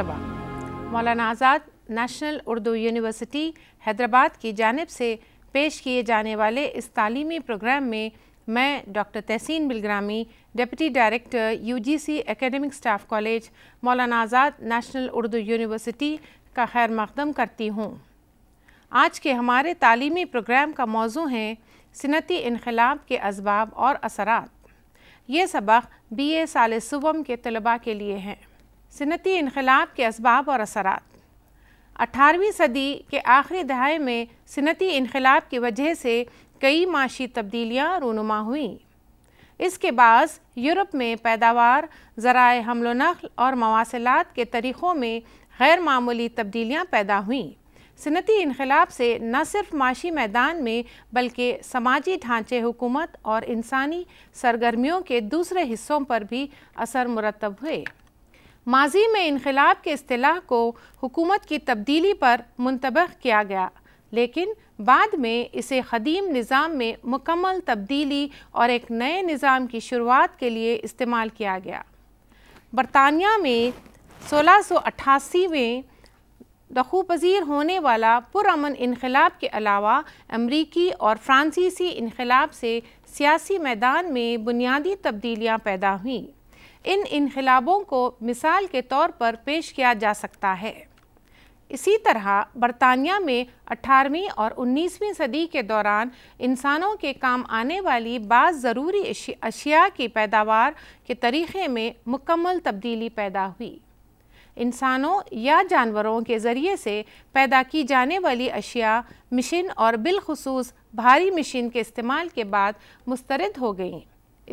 तलबा Maulana Azad national Urdu university Hyderabad की जानब से पेश किए जाने वाले इस तालीमी प्रोग्राम में मैं doctor Tahseen Bilgrami deputy director UGC academic staff college Maulana Azad national Urdu university का खैर मकदम करती हूँ आज के हमारे तालीमी प्रोग्राम का मौजू है सनती इनकलाब के इसबाब और असरात ये सबक बी ए साल सुबम के तलबा के लिए हैं सनती इनकलाब के इसबाब और असर अठारहवीं सदी के आखिरी दहाई में सनती इनकलाब की वजह से कई माशी तब्दीलियाँ रूनुमा हुईं इसके बाद यूरोप में पैदावार ज़रा हमलो नखल और मवासलात के तरीक़ों में गैर मामूली तब्दीलियाँ पैदा हुईं सनती इनकलाब से न सिर्फ माशी मैदान में बल्कि समाजी ढांचे हुकूमत और इंसानी सरगर्मियों के दूसरे हिस्सों पर भी असर मुरतब हुए माजी में इनकलाब के अतलाह को हुकूमत की तब्दीली पर मुंतब किया गया लेकिन बाद में इसे कदीम निज़ाम में मुकम्मल तब्दीली और एक नए निज़ाम की शुरुआत के लिए इस्तेमाल किया गया बरतानिया में 1688 में दखू होने वाला पुरान इनकलाब के अलावा अमरीकी और फ्रांसीसी इनकलाब से सियासी मैदान में बुनियादी तब्दीलियाँ पैदा हुईं इन इनकलाबों को मिसाल के तौर पर पेश किया जा सकता है इसी तरह बरतानिया में 18वीं और 19वीं सदी के दौरान इंसानों के काम आने वाली बाज़ ज़रूरी अशिया की पैदावार के तरीक़े में मुकम्मल तब्दीली पैदा हुई इंसानों या जानवरों के ज़रिए से पैदा की जाने वाली अशिया मशीन और बिलखसूस भारी मशीन के इस्तेमाल के बाद मुस्तरद हो गई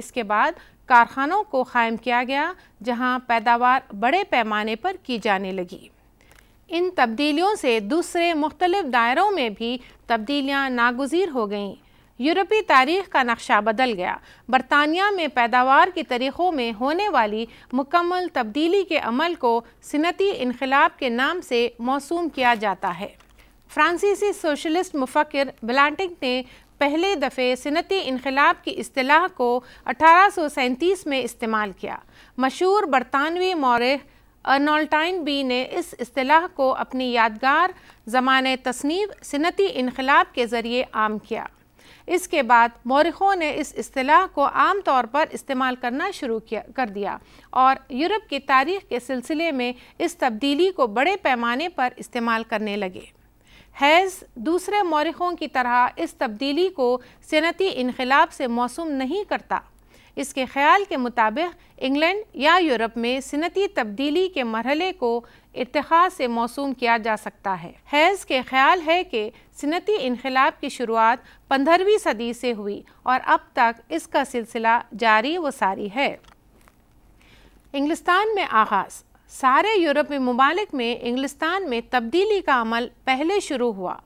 इसके बाद कारखानों को कायम किया गया जहां पैदावार बड़े पैमाने पर की जाने लगी इन तब्दीलियों से दूसरे मुख्तलिफ दायरों में भी तब्दीलियाँ नागुजीर हो गईं यूरोपी तारीख का नक्शा बदल गया बरतानिया में पैदावार के तरीक़ों में होने वाली मुकम्मल तब्दीली के अमल को सनती इनकलाब के नाम से मौसू किया जाता है फ्रांसीसी सोशलिस्ट मुफकर ब्लांटिक ने पहले दफ़े सनती इनकलाब की असलाह को अठारह में इस्तेमाल किया मशहूर बरतानवी मौरख अर्नोल्टाइन बी ने इस असलाह को अपनी यादगार ज़मान तसनीब सनती इनकलाब के ज़रिए आम किया इसके बाद मौरखों ने इस असलाह को आम तौर पर इस्तेमाल करना शुरू किया कर दिया और यूरोप की तारीख के सिलसिले में इस तब्दीली को बड़े पैमाने पर इस्तेमाल करने लगे हैज़ दूसरे मौरखों की तरह इस तब्दीली को सनती इनकलाब से मौसम नहीं करता इसके ख्याल के मुताबिक इंग्लैंड या यूरोप में सनती तब्दीली के मरहले को इरतखा से मौसम किया जा सकता है हैज़ के ख्याल है कि सनती इनकलाब की शुरुआत पंद्रहवीं सदी से हुई और अब तक इसका सिलसिला जारी व सारी है इंग्लिस्तान में आगाज़ सारे यूरोपी ममालिक में इंग्लिस्तान में तब्दीली का अमल पहले शुरू हुआ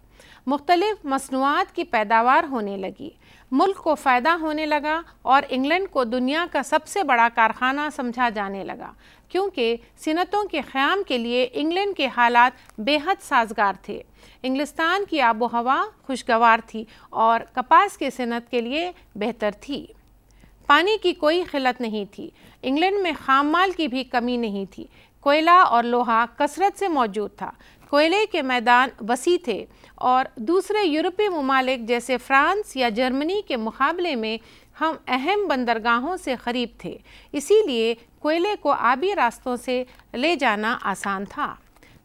मुख्तलिफ मसनूआत की पैदावार होने लगी मुल्क को फ़ायदा होने लगा और इंग्लैंड को दुनिया का सबसे बड़ा कारखाना समझा जाने लगा क्योंकि सनतों के क़्याम के लिए इंग्लैंड के हालात बेहद साजगार थे इंग्लिस्तान की आबो हवा खुशगवार थी और कपास के सनत के लिए बेहतर थी पानी की कोई खिलत नहीं थी इंग्लैंड में खाम माल की भी कमी नहीं थी कोयला और लोहा कसरत से मौजूद था कोयले के मैदान वसी थे और दूसरे यूरोपीय ममालिक जैसे फ्रांस या जर्मनी के मुकाबले में हम अहम बंदरगाहों से करीब थे इसीलिए कोयले को आबी रास्तों से ले जाना आसान था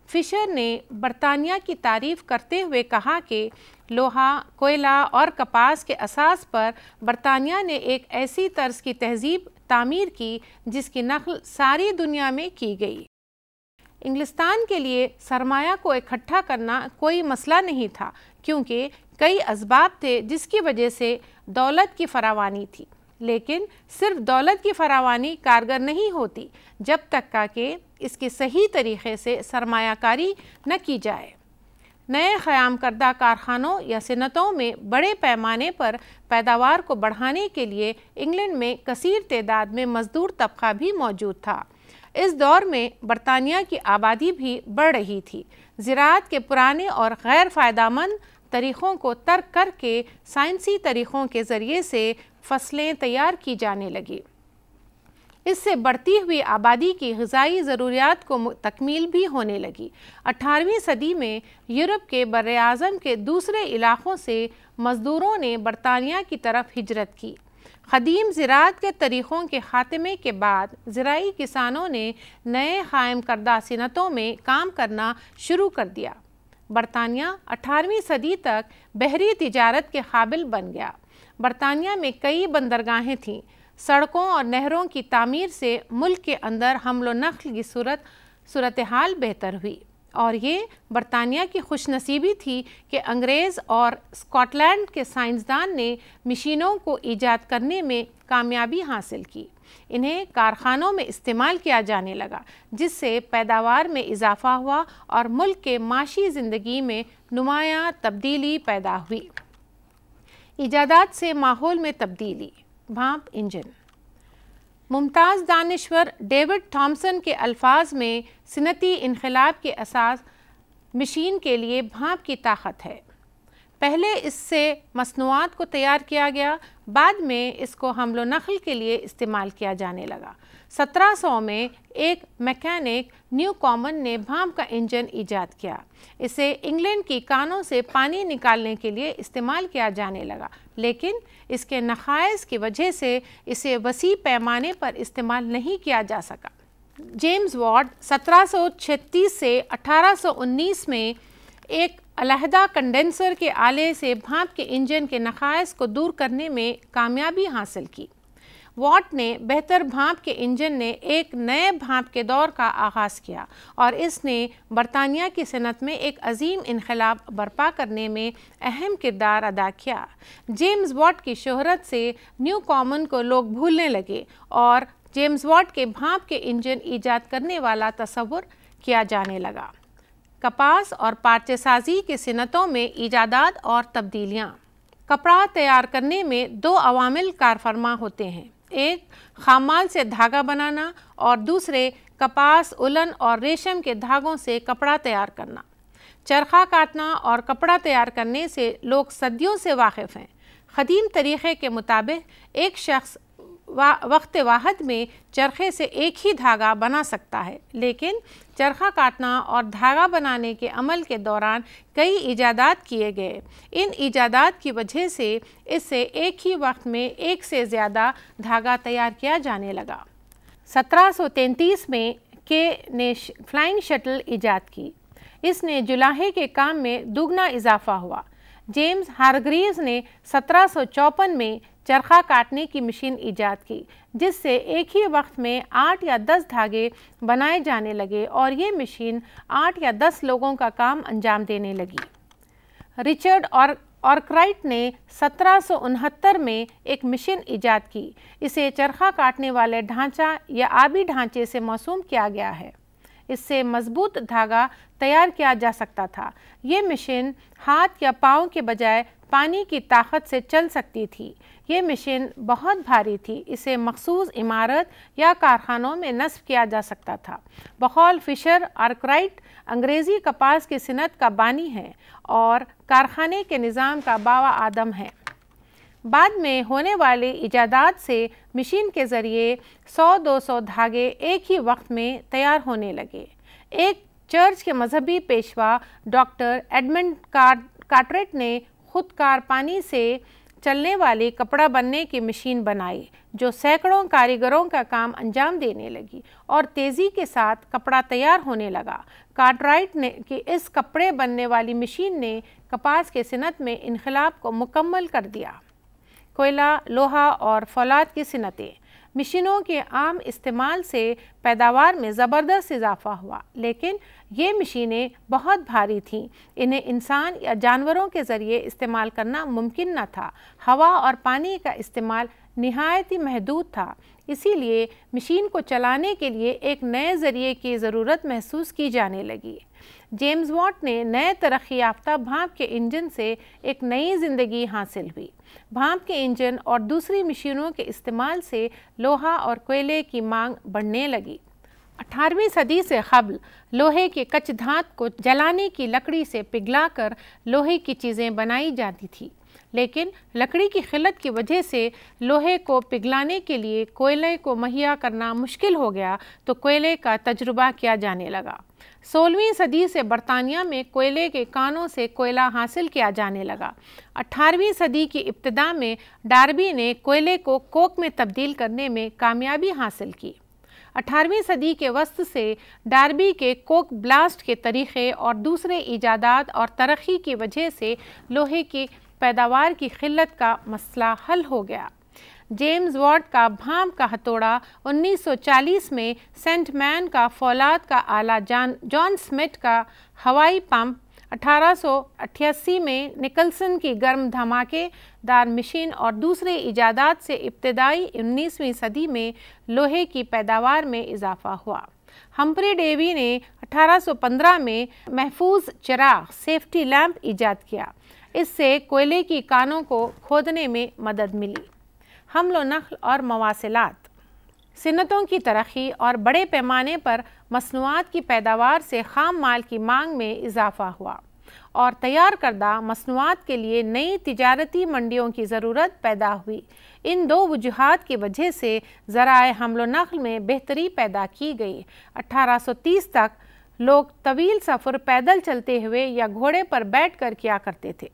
फिशर ने बरतानिया की तारीफ करते हुए कहा कि लोहा कोयला और कपास के असास पर बरतानिया ने एक ऐसी तर्ज की तहजीब तामीर की जिसकी नकल सारी दुनिया में की गई इंग्लिस्तान के लिए सरमाया को इकट्ठा करना कोई मसला नहीं था क्योंकि कई इसबाब थे जिसकी वजह से दौलत की फरावानी थी लेकिन सिर्फ दौलत की फरावानी कारगर नहीं होती जब तक का कि इसके सही तरीके से सरमाकारी न की जाए नए क़्याम करदा कारखानों या सनतों में बड़े पैमाने पर पैदावार को बढ़ाने के लिए इंग्लैंड में कसर तदाद में मज़दूर तबका भी मौजूद था इस दौर में बरतानिया की आबादी भी बढ़ रही थी ज़रात के पुराने और गैर मंद तरीक़ों को तर्क करके साइंसी तरीक़ों के ज़रिए से फसलें तैयार की जाने लगीं इससे बढ़ती हुई आबादी की गजाई ज़रूरियात को तकमील भी होने लगी अठारहवीं सदी में यूरोप के बर अज़म के दूसरे इलाक़ों से मज़दूरों ने बरतानिया की तरफ हिजरत की कदीम ज़रात के तरीक़ों के ख़ात्मे के बाद ज़राई किसानों ने नए क़ायम करदा सनतों में काम करना शुरू कर दिया बरतानिया अठारहवीं सदी तक बहरी तजारत के काबिल बन गया बरतानिया में कई बंदरगाहें थीं सड़कों और नहरों की तमीर से मुल्क के अंदर हमलो नखल की सूरत सूरत हाल बेहतर हुई और ये बरतानिया की खुशनसीबी थी कि अंग्रेज़ और स्कॉटलैंड के साइंसदान ने मशीनों को ईजाद करने में कामयाबी हासिल की इन्हें कारखानों में इस्तेमाल किया जाने लगा जिससे पैदावार में इजाफा हुआ और मुल्क के माशी ज़िंदगी में नुमाया तब्दीली पैदा हुई ईजादात से माहौल में तब्दीली भाप इंजन मुमताज़ दानश्वर डेविड थॉमसन के अल्फाज में सनती इनकलाब के असास मशीन के लिए भाप की ताकत है पहले इससे मसनूआत को तैयार किया गया बाद में इसको हमलो नखल के लिए इस्तेमाल किया जाने लगा 1700 में एक मैकेनिक न्यू कॉमन ने भाप का इंजन ईजाद किया इसे इंग्लैंड की कानों से पानी निकालने के लिए इस्तेमाल किया जाने लगा लेकिन इसके नखाइज की वजह से इसे वसी पैमाने पर इस्तेमाल नहीं किया जा सका जेम्स वार्ड 1736 से 1819 में एक अलहदा कंडेंसर के आले से भाप के इंजन के नखाइज को दूर करने में कामयाबी हासिल की वॉट ने बेहतर भाप के इंजन ने एक नए भाप के दौर का आगाज़ किया और इसने बरतानिया की सनत में एक अजीम इनकलाब बर्पा करने में अहम किरदार अदा किया जेम्स वॉट की शहरत से न्यू कॉमन को लोग भूलने लगे और जेम्स वॉट के भाप के इंजन ईजाद करने वाला तस्वुर किया जाने लगा कपास और पार्चे साजी की सनतों में ईजादात और तब्दीलियाँ कपड़ा तैयार करने में दो अवामिल कारफरमा होते हैं एक खामाल से धागा बनाना और दूसरे कपास उलन और रेशम के धागों से कपड़ा तैयार करना चरखा काटना और कपड़ा तैयार करने से लोग सदियों से वाकिफ़ हैं ख़दीम तरीक़े के मुताबिक एक शख्स वा, वक्त वाहद में चरखे से एक ही धागा बना सकता है लेकिन चरखा काटना और धागा बनाने के अमल के दौरान कई इजादात किए गए इन इजादात की वजह से इससे एक ही वक्त में एक से ज़्यादा धागा तैयार किया जाने लगा 1733 में के ने फ्लाइंग शटल ईजाद की इसने जुलाहे के काम में दुगना इजाफा हुआ जेम्स हारग्रीज ने सत्रह में चरखा काटने की मशीन ईजाद की जिससे एक ही वक्त में आठ या दस धागे बनाए जाने लगे और ये मशीन आठ या दस लोगों का काम अंजाम देने लगी रिचर्ड और ऑर्कराइट ने सत्रह में एक मशीन ईजाद की इसे चरखा काटने वाले ढांचा या आबी ढांचे से मौसू किया गया है इससे मजबूत धागा तैयार किया जा सकता था ये मशीन हाथ या पाँव के बजाय पानी की ताकत से चल सकती थी ये मशीन बहुत भारी थी इसे मखसूस इमारत या कारखानों में नस्ब किया जा सकता था बहौल फिशर आर्कराइट अंग्रेज़ी कपास की सनत का बानी है और कारखाने के निज़ाम का बावा आदम है बाद में होने वाले इजादात से मशीन के ज़रिए 100-200 धागे एक ही वक्त में तैयार होने लगे एक चर्च के मजहबी पेशवा डॉक्टर एडमंड कार्टरेट ने खुद कारपानी से चलने वाली कपड़ा बनने की मशीन बनाई जो सैकड़ों कारीगरों का काम अंजाम देने लगी और तेज़ी के साथ कपड़ा तैयार होने लगा कार्टराइट ने कि इस कपड़े बनने वाली मशीन ने कपास के सनत में इनकलाब को मुकम्मल कर दिया कोयला लोहा और फौलाद की सनतें मशीनों के आम इस्तेमाल से पैदावार में ज़बरदस्त इजाफा हुआ लेकिन ये मशीनें बहुत भारी थीं इन्हें इंसान या जानवरों के ज़रिए इस्तेमाल करना मुमकिन न था हवा और पानी का इस्तेमाल नहायत ही महदूद था इसीलिए मशीन को चलाने के लिए एक नए ज़रिए की ज़रूरत महसूस की जाने लगी जेम्स वॉट ने नए तरक्याफ्ता भाप के इंजन से एक नई ज़िंदगी हासिल हुई भाप के इंजन और दूसरी मशीनों के इस्तेमाल से लोहा और कोयले की मांग बढ़ने लगी 18वीं सदी से कबल लोहे के कच धात को जलाने की लकड़ी से पिघलाकर लोहे की चीज़ें बनाई जाती थी लेकिन लकड़ी की किल्लत की वजह से लोहे को पिघलाने के लिए कोयले को मुहैया करना मुश्किल हो गया तो कोयले का तजुर्बा किया जाने लगा सोलहवीं सदी से बरतानिया में कोयले के कानों से कोयला हासिल किया जाने लगा अठारहवीं सदी की इब्तदा में डार्बी ने कोयले को कोक में तब्दील करने में कामयाबी हासिल की अठारहवीं सदी के वस्त से डार्बी के कोक ब्लास्ट के तरीक़े और दूसरे ईजादात और तरक्की की वजह से लोहे की पैदावार की किल्लत का मसला हल हो गया जेम्स वार्ड का भाम का हथौड़ा 1940 में सेंट मैन का फौलाद का आला जान जॉन स्मिथ का हवाई पंप 1888 में निकलसन की गर्म धमाकेदार मशीन और दूसरे इजादात से इब्तदाई 19वीं सदी में लोहे की पैदावार में इजाफा हुआ हम्प्रे डेवी ने 1815 में महफूज चराग सेफ्टी लैम्प ईजाद किया इससे कोयले की कानों को खोदने में मदद मिली हमलो नखल और मवासिलत सन्नतों की तरक्की और बड़े पैमाने पर मसनूआत की पैदावार से खाम माल की मांग में इजाफा हुआ और तैयार करदा मसनूआत के लिए नई तजारती मंडियों की ज़रूरत पैदा हुई इन दो वजूहत की वजह से ज़राए हमलो नखल में बेहतरी पैदा की गई 1830 तक लोग तवील सफ़र पैदल चलते हुए या घोड़े पर बैठ कर किया करते थे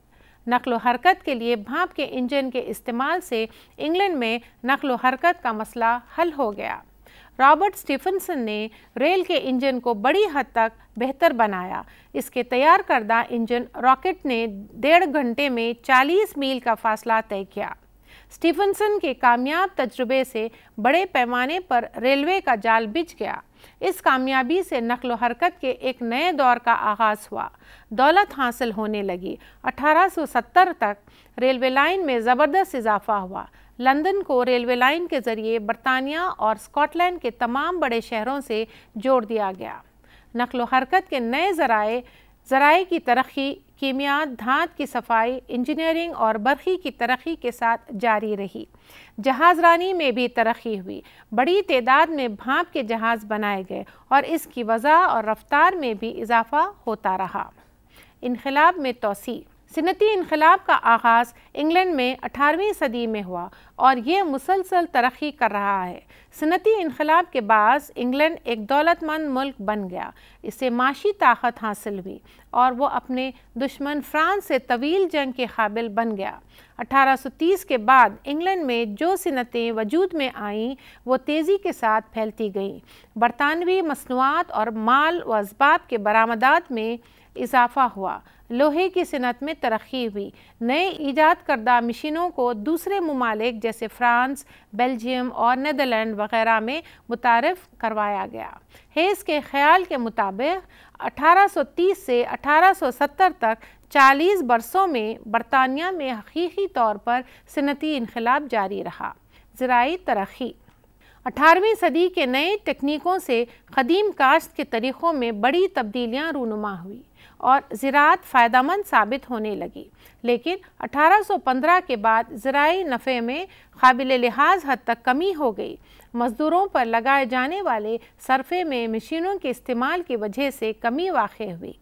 नकलो हरकत के लिए भाप के इंजन के इस्तेमाल से इंग्लैंड में नकलो हरकत का मसला हल हो गया रॉबर्ट स्टीफनसन ने रेल के इंजन को बड़ी हद तक बेहतर बनाया इसके तैयार करदा इंजन रॉकेट ने डेढ़ घंटे में 40 मील का फासला तय किया स्टीफनसन के कामयाब तजुर्बे से बड़े पैमाने पर रेलवे का जाल बिछ गया इस कामयाबी से नकल हरकत के एक नए दौर का आगाज़ हुआ दौलत हासिल होने लगी 1870 तक रेलवे लाइन में ज़बरदस्त इजाफा हुआ लंदन को रेलवे लाइन के ज़रिए बरतानिया और स्कॉटलैंड के तमाम बड़े शहरों से जोड़ दिया गया नकल हरकत के नए ज़राए ज़राए की तरक्की कीमियात धात की सफाई इंजीनियरिंग और बरखी की तरक्की के साथ जारी रही जहाज़रानी में भी तरक्की हुई बड़ी तादाद में भाप के जहाज़ बनाए गए और इसकी वजह और रफ्तार में भी इजाफा होता रहा इनकलाब में तोसी सनती इनकलाब का आगाज़ इंग्लैंड में 18वीं सदी में हुआ और ये मुसलसल तरक्की कर रहा है सनती इनकलाब के बाद इंग्लैंड एक दौलतमंद मुल्क बन गया इसे माशी ताकत हासिल हुई और वो अपने दुश्मन फ्रांस से तवील जंग के काबिल बन गया 1830 के बाद इंग्लैंड में जो सनतें वजूद में आईं वो तेज़ी के साथ फैलती गईं बरतानवी मसनूआत और माल व इसबाब के बरामदात में इजाफा हुआ लोहे की सनत में तरक्की हुई नए ईजाद करदा मशीनों को दूसरे ममालिक जैसे फ्रांस बेल्जियम और नदरलैंड वगैरह में मुतारफ़ करवाया गया हेस के ख्याल के मुताबिक 1830 से 1870 तक 40 बरसों में बरतानिया में हकीकी तौर पर सनती इनकलाब जारी रहा ज़राई तरक्की अठारहवीं सदी के नए तकनीकों से कदीम काश्त के तरीक़ों में बड़ी तब्दीलियाँ रूनुमा हुई और ज़रात फ़ायदामंद साबित होने लगी लेकिन 1815 के बाद ज़राई नफ़े में काबिल लिहाज हद तक कमी हो गई मज़दूरों पर लगाए जाने वाले सरफे में मशीनों के इस्तेमाल की वजह से कमी वाक़ हुई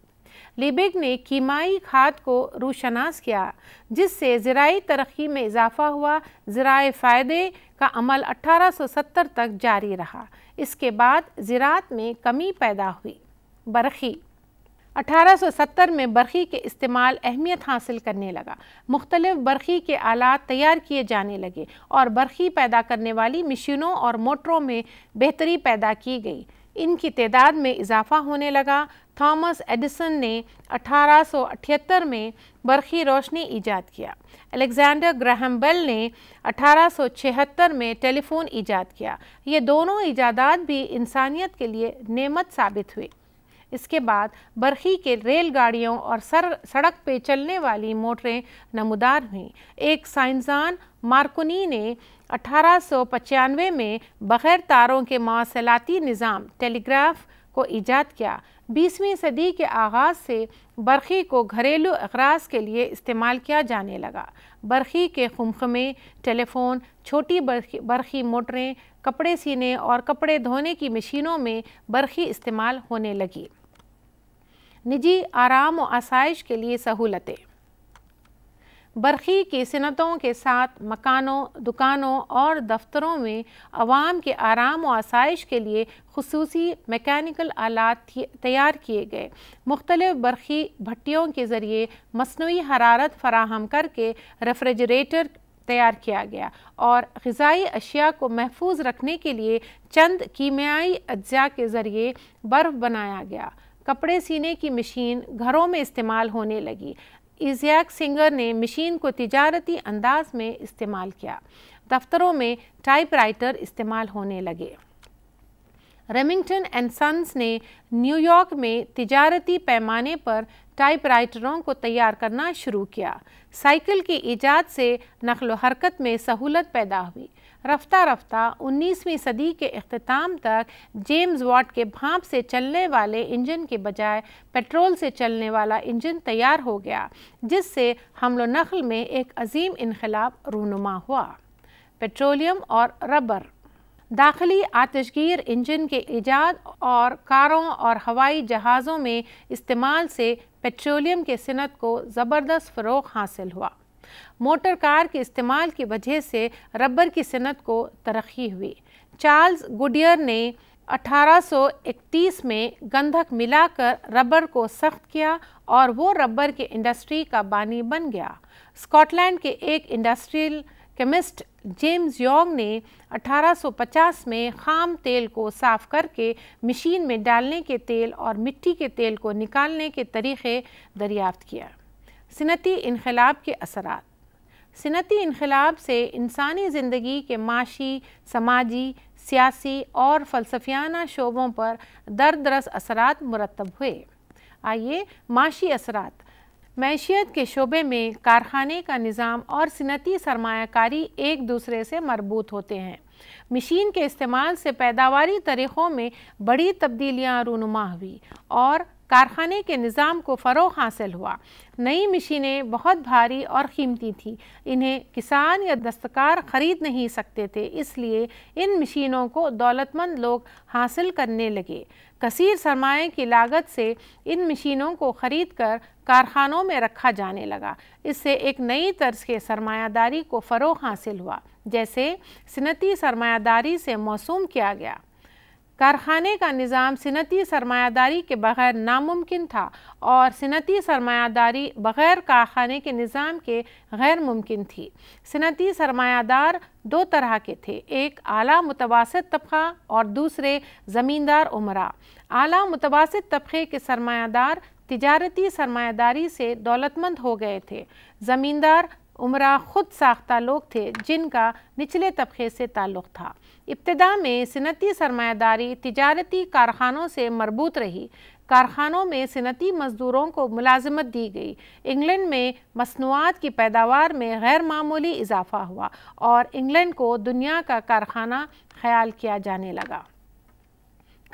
लिबिग ने कीमाई खाद को रूशनास किया जिससे ज़राई तरक्की में इजाफा हुआ ज़राए फ़ायदे का अमल 1870 तक जारी रहा इसके बाद ज़रात में कमी पैदा हुई बरखी 1870 में बरखी के इस्तेमाल अहमियत हासिल करने लगा मुख्तलिफ बरखी के आलात तैयार किए जाने लगे और बरखी पैदा करने वाली मशीनों और मोटरों में बेहतरी पैदा की गई इनकी तादाद में इजाफा होने लगा थॉमस एडिसन ने 1878 में बरखी रोशनी ईजाद किया अलेक्जेंडर ग्राहम बेल ने 1876 में टेलीफोन ईजाद किया ये दोनों ईजादात भी इंसानियत के लिए नेमत साबित हुए इसके बाद बरखी के रेलगाड़ियों और सर सड़क पे चलने वाली मोटरें नमदार हुईं एक साइंसदान मार्कुनी ने अठारह में बग़ैर तारों के मौसलाती निज़ाम टेलीग्राफ को ईजाद किया बीसवीं सदी के आगाज़ से बर्फ़ी को घरेलू अगराज के लिए इस्तेमाल किया जाने लगा बर्फ़ी के खुमखमे टेलीफोन छोटी बरखी मोटरें कपड़े सीने और कपड़े धोने की मशीनों में बर्फ़ी इस्तेमाल होने लगी निजी आराम और आसाइश के लिए सहूलतें बरखी की सनतों के साथ मकानों दुकानों और दफ्तरों में आवाम के आराम और आसाइश के लिए खसूस मैकेनिकल आलात तैयार किए गए मुख्तलिफ बरखी भट्टियों के ज़रिए मसनू हरारत फराहम करके रेफ्रिजरेटर तैयार किया गया और गज़ाई अशिया को महफूज रखने के लिए चंद कीमियाई अज्जा के ज़रिए बर्फ़ बनाया गया कपड़े सीने की मशीन घरों में इस्तेमाल होने लगी इजैक सिंगर ने मशीन को तजारती अंदाज में इस्तेमाल किया दफ्तरों में टाइपराइटर इस्तेमाल होने लगे रेमिंगटन एंड सन्स ने न्यूयॉर्क में तजारती पैमाने पर टाइपराइटरों को तैयार करना शुरू किया साइकिल की ईजाद से नकल हरकत में सहूलत पैदा हुई रफ्ता रफ्ता 19वीं सदी के अख्ताम तक जेम्स वाट के भाप से चलने वाले इंजन के बजाय पेट्रोल से चलने वाला इंजन तैयार हो गया जिससे हमलो नखल में एक अजीम इनकलाब रूनुमा हुआ पेट्रोलियम और रबर दाखिली आतशगीर इंजन के ईजाद और कारों और हवाई जहाज़ों में इस्तेमाल से पेट्रोलियम के सनत को ज़बरदस्त फ़रोग हासिल हुआ मोटर कार के इस्तेमाल की वजह से रबर की सनत को तरक्की हुई चार्ल्स गुडियर ने 1831 में गंधक मिलाकर रबर को सख्त किया और वो रबर के इंडस्ट्री का बानी बन गया स्कॉटलैंड के एक इंडस्ट्रियल केमिस्ट जेम्स योंग ने 1850 में खाम तेल को साफ करके मशीन में डालने के तेल और मिट्टी के तेल को निकालने के तरीक़े दरियाफ्त किया सनती इनकलाब के असर सनती इनकलाब से इंसानी ज़िंदगी के माशी समाजी सियासी और फ़लसफियाना शोबों पर दर दरस असर मुरतब हुए आइए माशी असर मैशियत के शोबे में कारखाने का निज़ाम और सनती सरमाकारी एक दूसरे से मरबूत होते हैं मशीन के इस्तेमाल से पैदावारी तरीक़ों में बड़ी तब्दीलियाँ रूनुमा हुई और कारखाने के निज़ाम को फ़रोग हासिल हुआ नई मशीनें बहुत भारी और कीमती थीं इन्हें किसान या दस्तकार ख़रीद नहीं सकते थे इसलिए इन मशीनों को दौलतमंद लोग हासिल करने लगे कसीर सरमाए की लागत से इन मशीनों को ख़रीद कर कारखानों में रखा जाने लगा इससे एक नई तर्ज के सरमायादारी को फ़रोग हासिल हुआ जैसे सनती सरमायादारी से मौसूम किया गया कारखाने का निज़ाम सनती सरमायादारी के बगैर नामुमकिन था और सनती सरमायादारी बग़ैर कारखाने के निज़ाम के गैर मुमकिन थी सनती सरमायादार दो तरह के थे एक आला मुतवासत तबका और दूसरे ज़मींदार उमरा आला मुतवासत तबके के सरमायादार तजारती सरमायादारी से दौलतमंद हो गए थे ज़मींदार उम्र खुद साख्ता लोग थे जिनका निचले तबके से ताल्लुक़ था इब्तदा में सनती सरमादारी तजारती कारखानों से मरबूत रही कारखानों में सनती मज़दूरों को मुलाजमत दी गई इंग्लैंड में मसनूआत की पैदावार में गैर मामूली इजाफा हुआ और इंग्लैंड को दुनिया का कारखाना ख्याल किया जाने लगा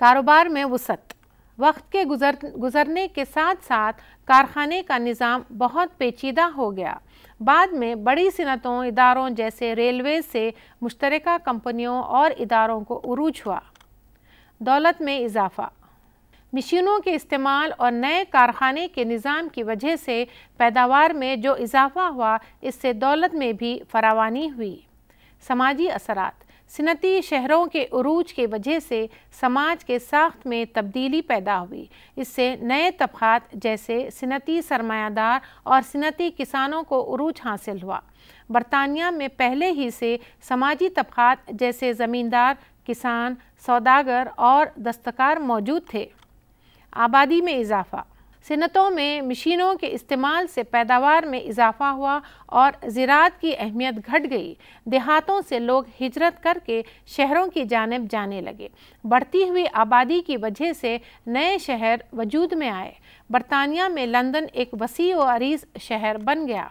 कारोबार में वसत वक्त के गुजर गुजरने के साथ साथ कारखाने का निज़ाम बहुत पेचीदा हो गया बाद में बड़ी सिनतों इदारों जैसे रेलवे से मुश्तर कंपनियों और इदारों को उरूज हुआ दौलत में इजाफा मशीनों के इस्तेमाल और नए कारखाने के निज़ाम की वजह से पैदावार में जो इजाफा हुआ इससे दौलत में भी फरावानी हुई समाजी असरात सनती शहरों के अरूज के वजह से समाज के साख्त में तब्दीली पैदा हुई इससे नए तबक़ात जैसे सनती सरमायादार और सनती किसानों को अरूज हासिल हुआ बरतानिया में पहले ही से समाजी तबक़ात जैसे ज़मींदार किसान सौदागर और दस्तकार मौजूद थे आबादी में इजाफ़ा सनतों में मशीनों के इस्तेमाल से पैदावार में इजाफा हुआ और ज़रात की अहमियत घट गई देहातों से लोग हिजरत करके शहरों की जानब जाने लगे बढ़ती हुई आबादी की वजह से नए शहर वजूद में आए बरतानिया में लंदन एक वसी व अरीज़ शहर बन गया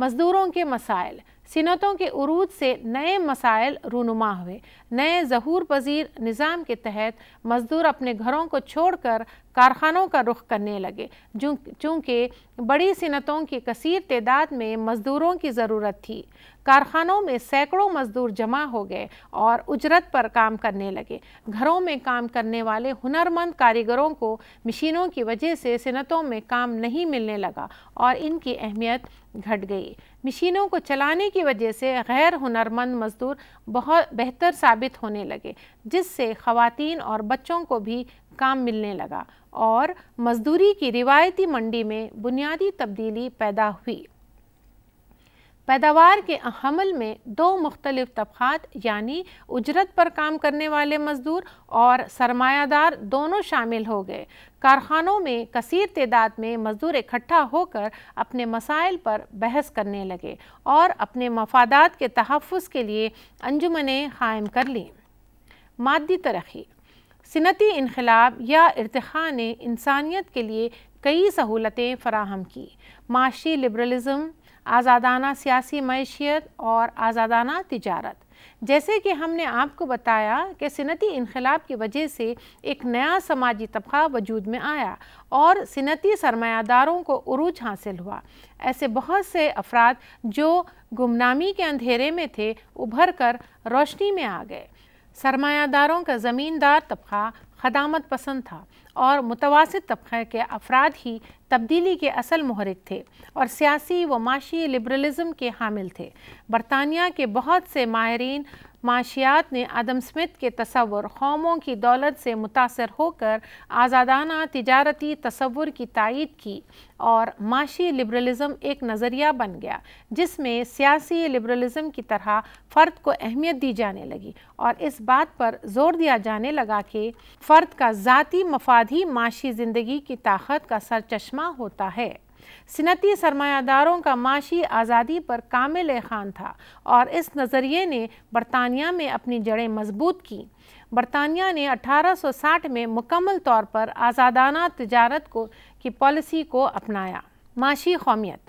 मज़दूरों के मसाइल सिनतों के अरूज से नए मसाइल रूनुमा हुए नए जहूर पजीर निज़ाम के तहत मज़दूर अपने घरों को छोड़कर कारखानों का रुख करने लगे चूँकि बड़ी सिनतों की कसर तदाद में मज़दूरों की ज़रूरत थी कारखानों में सैकड़ों मज़दूर जमा हो गए और उजरत पर काम करने लगे घरों में काम करने वाले हुनरमंद कारीगरों को मशीनों की वजह से सिनतों में काम नहीं मिलने लगा और इनकी अहमियत घट गई मशीनों को चलाने की वजह से गैर हुनरमंद मज़दूर बहुत बेहतर साबित होने लगे जिससे ख़वातीन और बच्चों को भी काम मिलने लगा और मज़दूरी की रिवायती मंडी में बुनियादी तब्दीली पैदा हुई पैदावार के हमल में दो मुख्तलिफ तबक़ात यानी उजरत पर काम करने वाले मज़दूर और सरमायादार दोनों शामिल हो गए कारखानों में कसर तदाद में मज़दूर इकट्ठा होकर अपने मसाइल पर बहस करने लगे और अपने मफादात के तहफ़ के लिए अंजुमने क़ायम कर लीं मादी तरक्की सनती इनखलाब या इरत ने इंसानियत के लिए कई सहूलतें फ़राहम की माशी लिबरलिज़म आज़ादाना सियासी मैशियत और आज़ादाना तजारत जैसे कि हमने आपको बताया कि सनती इनकलाब की वजह से एक नया समाजी तबका वजूद में आया और सनती सरमायादारों को अरूज हासिल हुआ ऐसे बहुत से अफराद जो गुमनामी के अंधेरे में थे उभर कर रोशनी में आ गए सरमायादारों का ज़मींदार तबका खदामत पसंद था और मुतवास तबके के अफराद ही तब्दीली के असल महरक थे और सियासी व माशी लिबरलिज़म के हामिल थे बरतानिया के बहुत से माहरीन माशियात ने आदम स्मिथ के तस्वर कौमों की दौलत से मुतासर होकर आज़ादाना तजारती तस्वर की तइद की और माशी लिबरलिज़म एक नज़रिया बन गया जिसमें सियासी लिबरलिज़म की तरह फ़र्द को अहमियत दी जाने लगी और इस बात पर जोर दिया जाने लगा कि फ़र्द का ज़ाती मफाद ही माशी ज़िंदगी की ताकत का सरचश्मा होता है सनती सरमायादारों का माशी आज़ादी पर कामिल खान था और इस नज़रिए ने बरतानिया में अपनी जड़ें मजबूत की बरतानिया ने 1860 में मुकम्मल तौर पर आज़ादाना तजारत को की पॉलिसी को अपनाया माशी कौमियत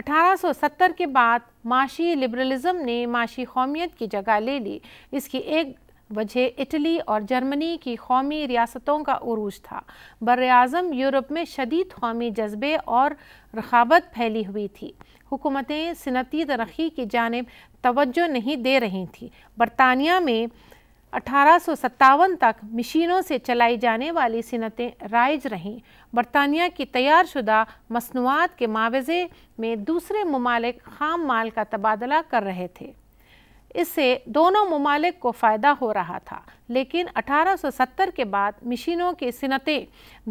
1870 के बाद माशी लिबरलिज़म ने माशी कौमियत की जगह ले ली इसकी एक वजह इटली और जर्मनी की कौमी रियासतों का उरूज था बर अज़म यूरोप में शदीद कौमी जज्बे और रखावत फैली हुई थी हुकूमतें सनती तरक्की की जानब तवज्जो नहीं दे रही थी बरतानिया में अठारह तक मशीनों से चलाई जाने वाली सनतें राइज रहीं बरतानिया की तैयार शुदा मसनूआत के मावजे में दूसरे ममालिक खाम माल का तबादला कर रहे थे इससे दोनों ममालिक को फ़ायदा हो रहा था लेकिन 1870 के बाद मशीनों की सनतें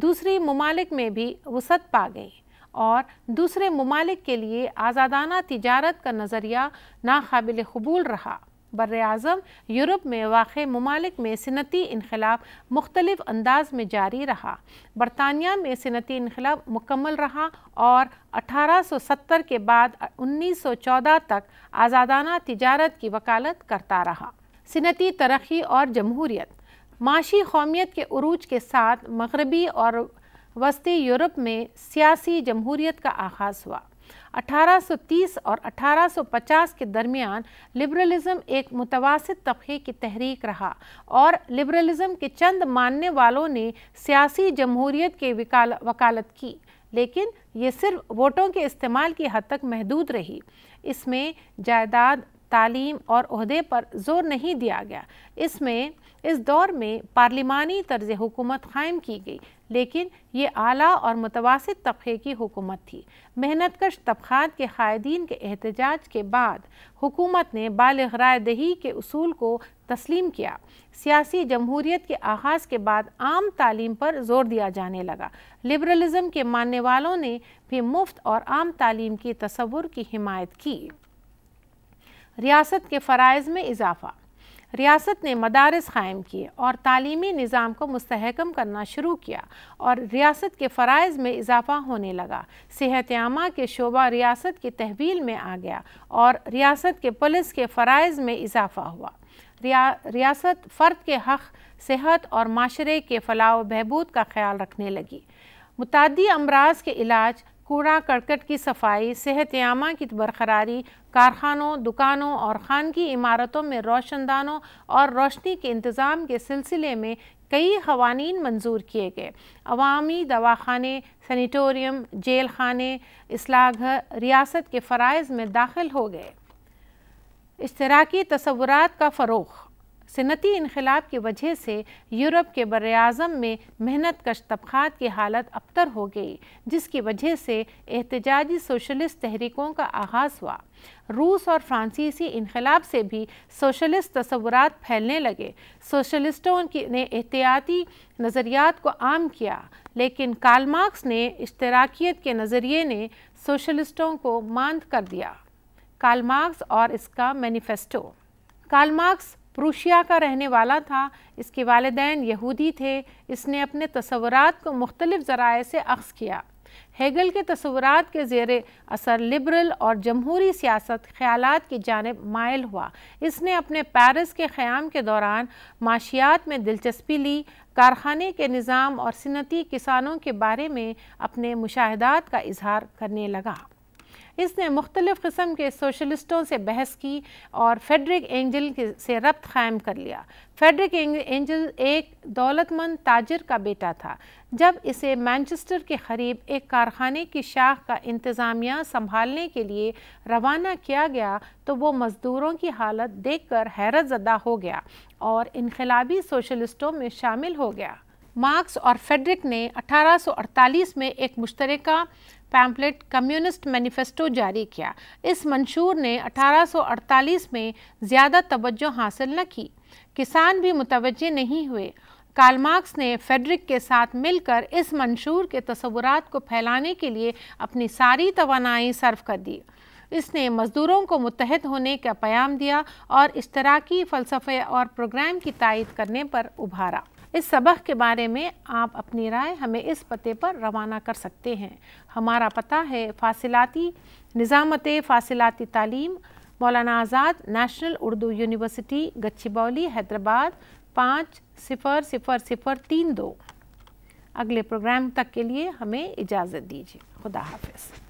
दूसरी ममालिक में भी वसत पा गईं और दूसरे ममालिक के लिए आज़ादाना तजारत का नज़रिया नाकबिल कबूल रहा बर अज़म यूरोप में वाक़ ममालिक में सनती इनखिला मुख्तलिफ अंदाज में जारी रहा बरतानिया में सनती इनखिला मुकम्मल रहा और 1870 के बाद 1914 तक आज़ादाना तजारत की वकालत करता रहा सनती तरक्की और जमहूरीत माशी कौमियत के अरूज के साथ मगरबी और वस्ती यूरोप में सियासी जमहूरीत का आगाज़ हुआ 1830 और 1850 के दरमियान लिबरलिज्म एक मुतवास तबके की तहरीक रहा और लिबरलिज्म के चंद मानने वालों ने सियासी जमहूरीत के विकाल वकालत की लेकिन ये सिर्फ वोटों के इस्तेमाल की हद तक महदूद रही इसमें जायदाद तालीम और अहदे पर जोर नहीं दिया गया इसमें इस दौर में पार्लिमानी तर्ज हुकूमत कायम की गई लेकिन ये आला और मुतवास तबक़े की हुकूमत थी मेहनत कश तबक़ात के क़ायदीन के एहतजाज के बाद हुकूमत ने बालग राय के असूल को तस्लीम किया सियासी जमहूरीत के आगाज़ के बाद आम तालीम पर जोर दिया जाने लगा लिबरलिज़म के मानने वालों ने भी मुफ्त और आम तालीम की तस्वुर की हिमायत की रियासत के फ़रज़ में इजाफ़ा रियासत ने मदारस क़ायम किए और तालीमी निज़ाम को मस्तकम करना शुरू किया और रियासत के फ़रज़ में इजाफ़ा होने लगा सेहत आमा के शोबा रियासत की तहवील में आ गया और रियासत के पुलिस के फ़रज़ में इजाफ़ा हुआ रिया, रियासत फ़र्द के हक़ सेहत और माशरे के फलाह बहबूद का ख्याल रखने लगी मुतदी अमराज के इलाज कूड़ा करकट की सफाई सेहत यामा की बरकरारी कारखानों दुकानों और खानगी इमारतों में रोशनदानों और रोशनी के इंतज़ाम के सिलसिले में कई कवानीन मंजूर किए गए अवामी दवाखाने सैनिटोरियम जेल खाने इसलाघर रियासत के फ़रज़ में दाखिल हो गए इश्तराकी तस्वुरात का फ़रोग़ सनती इनकलाब की वजह से यूरोप के बर अज़म में मेहनत कश तबक़ात की हालत अबतर हो गई जिसकी वजह से एहतजाजी सोशलिस्ट तहरीकों का आगाज़ हुआ रूस और फ्रांसीसी इनकलाब से भी सोशलिस्ट तस्वुरा फैलने लगे सोशलिस्टों की ने एहतियाती नज़रियात को आम किया लेकिन कार्ल ने इश्तराकियत के नज़रिए ने सोशलिस्टों को मांद कर दिया कार्ल और इसका मैनिफेस्टो कार्ल क्रूशिया का रहने वाला था इसके वालदान यहूदी थे इसने अपने तस्वरत को मुख्तलिफ ज़राए से अक्स किया हेगल के तस्वरत के जेर असर लिबरल और जमहूरी सियासत ख्याल की जानब मायल हुआ इसने अपने पैरिस के क़्याम के दौरान माशियात में दिलचस्पी ली कारखाने के निज़ाम और सनती किसानों के बारे में अपने मुशाहदात का इजहार करने लगा इसने मुख्तलिफ़ कस्म के सोशलिस्टों से बहस की और फेडरिक एंजल से रब्त क़ायम कर लिया फेडरिक एंजल एक दौलतमंद ताजर का बेटा था जब इसे मैनचेस्टर के करीब एक कारखाने की शाख का इंतज़ामिया संभालने के लिए रवाना किया गया तो वो मज़दूरों की हालत देखकर हैरत ज़दा हो गया और इनकलाबी सोशलिस्टों में शामिल हो गया मार्क्स और फेडरिक ने 1848 में एक मुश्तरका पैम्पलेट कम्युनिस्ट मैनिफेस्टो जारी किया इस मंशूर ने 1848 में ज़्यादा तवज्जो हासिल न की किसान भी मुतवजह नहीं हुए कार्लमार्क्स ने फेडरिक के साथ मिलकर इस मंशूर के तस्वुरात को फैलाने के लिए अपनी सारी तोानाई सर्व कर दी इसने मज़दूरों को मुतहद होने का प्याम दिया और इश्तराकी फ़लसफ़े और प्रोग्राम की तायद करने पर उभारा इस सबक के बारे में आप अपनी राय हमें इस पते पर रवाना कर सकते हैं हमारा पता है फासिलाती निज़ामत फासिलाती तालीम मौलाना आज़ाद नेशनल उर्दू यूनिवर्सिटी गच्छीबौली हैदराबाद पाँच सिफ़र सिफ़र सिफ़र तीन दो अगले प्रोग्राम तक के लिए हमें इजाज़त दीजिए खुदा हाफिज़